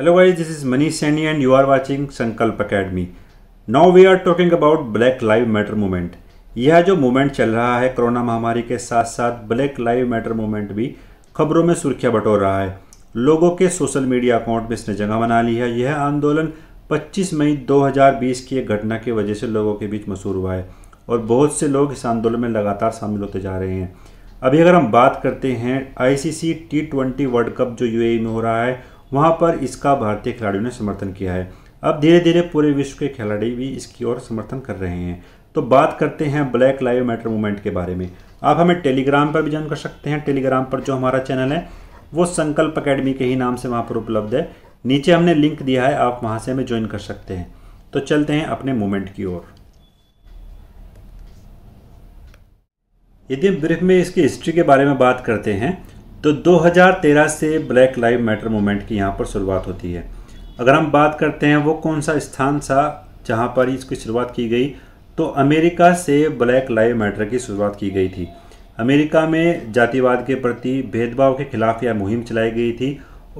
hello guys this is Manish Saini and you are watching Sankalp academy now we are talking about black live matter movement यह जो movement चल रहा है corona महामारी के साथ साथ ब्लैक लाइव मैटर मूवमेंट भी खबरों में सुर्खियां बटोर रहा है लोगों के सोशल मीडिया अकाउंट में इसने जगह बना ली है यह आंदोलन 25 मई 2020 की एक घटना की वजह से लोगों के बीच मशहूर हुआ है और बहुत से लोग इस आंदोलन में लगातार शामिल होते जा रहे हैं अभी अगर हम बात करते हैं ICC T twenty world cup जो यूएई e में हो रहा है वहाँ पर इसका भारतीय खिलाड़ियों ने समर्थन किया है अब धीरे धीरे पूरे विश्व के खिलाड़ी भी इसकी ओर समर्थन कर रहे हैं तो बात करते हैं ब्लैक लाइव मैटर मूवमेंट के बारे में आप हमें टेलीग्राम पर भी ज्वाइन कर सकते हैं टेलीग्राम पर जो हमारा चैनल है वो संकल्प अकेडमी के ही नाम से वहाँ पर उपलब्ध है नीचे हमने लिंक दिया है आप वहाँ से हमें ज्वाइन कर सकते हैं तो चलते हैं अपने मूवमेंट की ओर यदि ब्रिफ में इसकी हिस्ट्री के बारे में बात करते हैं तो 2013 से ब्लैक लाइव मैटर मूवमेंट की यहाँ पर शुरुआत होती है अगर हम बात करते हैं वो कौन सा स्थान था जहाँ पर इसकी शुरुआत की गई तो अमेरिका से ब्लैक लाइव मैटर की शुरुआत की गई थी अमेरिका में जातिवाद के प्रति भेदभाव के खिलाफ यह मुहिम चलाई गई थी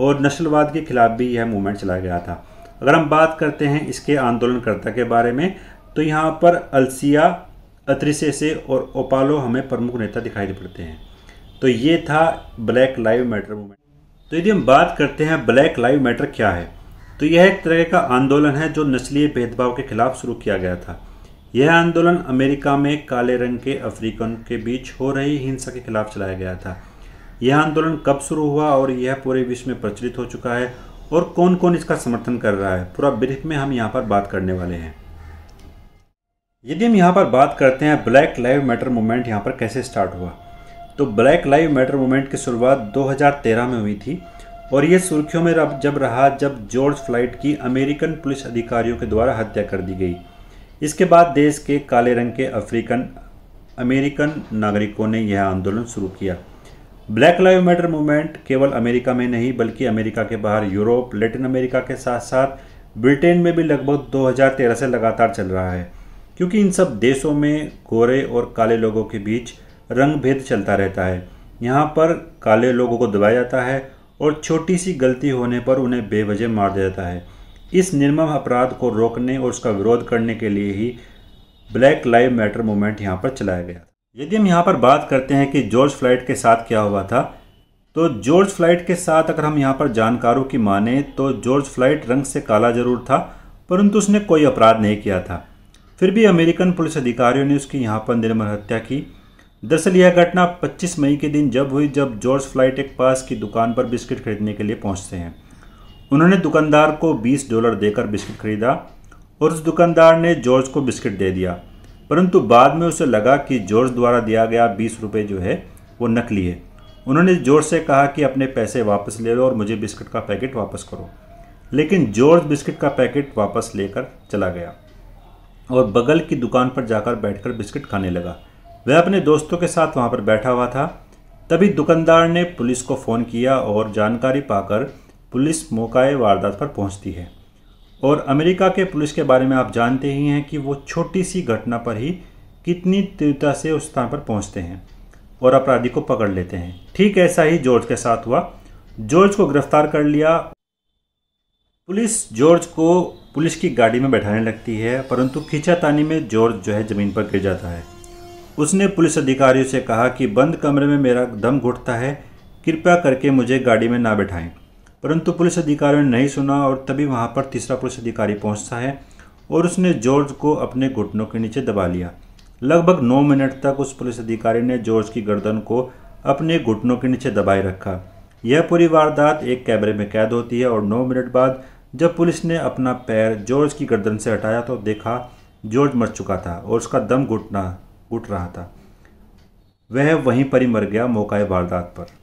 और नस्लवाद के खिलाफ भी यह मूवमेंट चलाया गया था अगर हम बात करते हैं इसके आंदोलनकर्ता के बारे में तो यहाँ पर अलसिया अत्रिसे और ओपालो हमें प्रमुख नेता दिखाई दे पड़ते हैं तो ये था ब्लैक लाइव मैटर मूवमेंट तो यदि हम बात करते हैं ब्लैक लाइव मैटर क्या है तो यह एक तरह का आंदोलन है जो नस्लीय भेदभाव के खिलाफ शुरू किया गया था यह आंदोलन अमेरिका में काले रंग के अफ्रीकन के बीच हो रही हिंसा के खिलाफ चलाया गया था यह आंदोलन कब शुरू हुआ और यह पूरे विश्व में प्रचलित हो चुका है और कौन कौन इसका समर्थन कर रहा है पूरा ब्रिफ में हम यहाँ पर बात करने वाले हैं यदि हम यहाँ पर बात करते हैं ब्लैक लाइव मैटर मूवमेंट यहाँ पर कैसे स्टार्ट हुआ तो ब्लैक लाइव मैटर मूवमेंट की शुरुआत 2013 में हुई थी और ये सुर्खियों में जब रहा जब जॉर्ज फ्लाइट की अमेरिकन पुलिस अधिकारियों के द्वारा हत्या कर दी गई इसके बाद देश के काले रंग के अफ्रीकन अमेरिकन नागरिकों ने यह आंदोलन शुरू किया ब्लैक लाइव मैटर मूवमेंट केवल अमेरिका में नहीं बल्कि अमेरिका के बाहर यूरोप लेटिन अमेरिका के साथ साथ ब्रिटेन में भी लगभग 2013 से लगातार चल रहा है क्योंकि इन सब देशों में गोरे और काले लोगों के बीच रंग भेद चलता रहता है यहाँ पर काले लोगों को दबाया जाता है और छोटी सी गलती होने पर उन्हें बेवजह मार दिया जाता है इस निर्मम अपराध को रोकने और उसका विरोध करने के लिए ही ब्लैक लाइव मैटर मूवमेंट यहाँ पर चलाया गया यदि हम यहाँ पर बात करते हैं कि जॉर्ज फ्लाइट के साथ क्या हुआ था तो जॉर्ज फ्लाइट के साथ अगर हम यहाँ पर जानकारों की माने तो जॉर्ज फ्लाइट रंग से काला जरूर था परंतु उसने कोई अपराध नहीं किया था फिर भी अमेरिकन पुलिस अधिकारियों ने उसकी यहाँ पर निर्मल हत्या की दरअसल यह घटना 25 मई के दिन जब हुई जब जॉर्ज फ्लाइट एक पास की दुकान पर बिस्किट खरीदने के लिए पहुंचते हैं उन्होंने दुकानदार को 20 डॉलर देकर बिस्किट खरीदा और उस दुकानदार ने जॉर्ज को बिस्किट दे दिया परंतु बाद में उसे लगा कि जॉर्ज द्वारा दिया गया बीस रुपये जो है वो नकली है उन्होंने जॉर्ज से कहा कि अपने पैसे वापस ले लो और मुझे बिस्किट का पैकेट वापस करो लेकिन जॉर्ज बिस्किट का पैकेट वापस लेकर चला गया और बगल की दुकान पर जाकर बैठकर बिस्किट खाने लगा वह अपने दोस्तों के साथ वहाँ पर बैठा हुआ था तभी दुकानदार ने पुलिस को फ़ोन किया और जानकारी पाकर पुलिस मौकाए वारदात पर पहुँचती है और अमेरिका के पुलिस के बारे में आप जानते ही हैं कि वो छोटी सी घटना पर ही कितनी तीव्रता से उस स्थान पर पहुँचते हैं और अपराधी को पकड़ लेते हैं ठीक ऐसा ही जॉर्ज के साथ हुआ जॉर्ज को गिरफ्तार कर लिया पुलिस जॉर्ज को पुलिस की गाड़ी में बैठाने लगती है परंतु खींचातानी में जॉर्ज जो है ज़मीन पर गिर जाता है उसने पुलिस अधिकारियों से कहा कि बंद कमरे में मेरा दम घुटता है कृपया करके मुझे गाड़ी में ना बैठाएं परंतु पुलिस अधिकारियों ने नहीं सुना और तभी वहाँ पर तीसरा पुलिस अधिकारी पहुँचता है और उसने जॉर्ज को अपने घुटनों के नीचे दबा लिया लगभग नौ मिनट तक उस पुलिस अधिकारी ने जॉर्ज की गर्दन को अपने घुटनों के नीचे दबाए रखा यह पूरी वारदात एक कैमरे में कैद होती है और नौ मिनट बाद जब पुलिस ने अपना पैर जॉर्ज की गर्दन से हटाया तो देखा जॉर्ज मर चुका था और उसका दम घुटना उठ रहा था वह वहीं पर ही मर गया मौका वारदात पर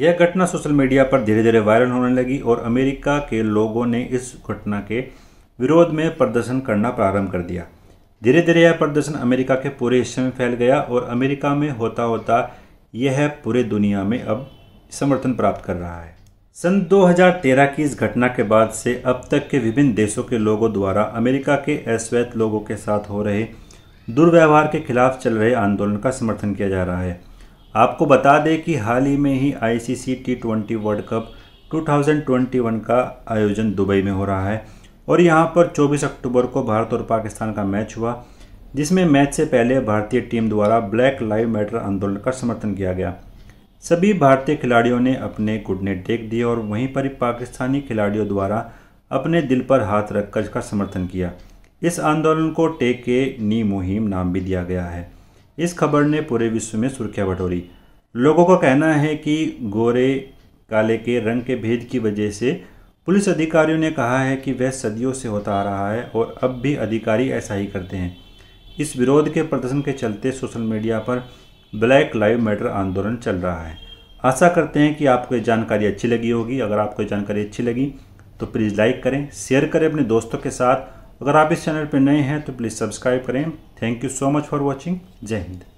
यह घटना सोशल मीडिया पर धीरे धीरे वायरल होने लगी और अमेरिका के लोगों ने इस घटना के विरोध में प्रदर्शन करना प्रारंभ कर दिया धीरे धीरे यह प्रदर्शन अमेरिका के पूरे हिस्से में फैल गया और अमेरिका में होता होता यह पूरे दुनिया में अब समर्थन प्राप्त कर रहा है सन 2013 की इस घटना के बाद से अब तक के विभिन्न देशों के लोगों द्वारा अमेरिका के अश्वेत लोगों के साथ हो रहे दुर्व्यवहार के खिलाफ चल रहे आंदोलन का समर्थन किया जा रहा है आपको बता दें कि हाल ही में ही ICC T twenty world cup 2021 का आयोजन दुबई में हो रहा है और यहाँ पर 24 अक्टूबर को भारत और पाकिस्तान का मैच हुआ जिसमें मैच से पहले भारतीय टीम द्वारा ब्लैक लाइव मैटर आंदोलन का समर्थन किया गया सभी भारतीय खिलाड़ियों ने अपने घुटने टेक दिए और वहीं पर पाकिस्तानी खिलाड़ियों द्वारा अपने दिल पर हाथ रखकर इसका समर्थन किया इस आंदोलन को टेक के नी मुहिम नाम भी दिया गया है इस खबर ने पूरे विश्व में सुर्खियां बटोरी लोगों का कहना है कि गोरे काले के रंग के भेद की वजह से पुलिस अधिकारियों ने कहा है कि वह सदियों से होता आ रहा है और अब भी अधिकारी ऐसा ही करते हैं इस विरोध के प्रदर्शन के चलते सोशल मीडिया पर ब्लैक लाइव मैटर आंदोलन चल रहा है आशा करते हैं कि आपको ये जानकारी अच्छी लगी होगी अगर आपको ये जानकारी अच्छी लगी तो प्लीज़ लाइक करें शेयर करें अपने दोस्तों के साथ अगर आप इस चैनल पर नए हैं तो प्लीज़ सब्सक्राइब करें thank you so much for watching जय हिंद